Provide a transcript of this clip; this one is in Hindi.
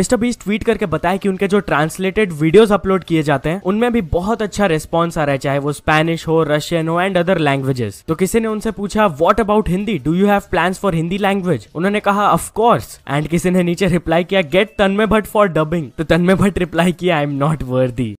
मिस्टर बीस ट्वीट करके बताया कि उनके जो ट्रांसलेटेड वीडियोस अपलोड किए जाते हैं उनमें भी बहुत अच्छा रिस्पॉन्स आ रहा है चाहे वो स्पेनिश हो रशियन हो एंड अदर लैंग्वेजेस तो किसी ने उनसे पूछा what about Hindi do you have plan for Hindi language उन्होंने कहा ऑफकोर्स एंड किसी ने नीचे रिप्लाई किया गेट में भट्ट फॉर डबिंग तो में भट्ट रिप्लाई किया आई एम नॉट वर्दी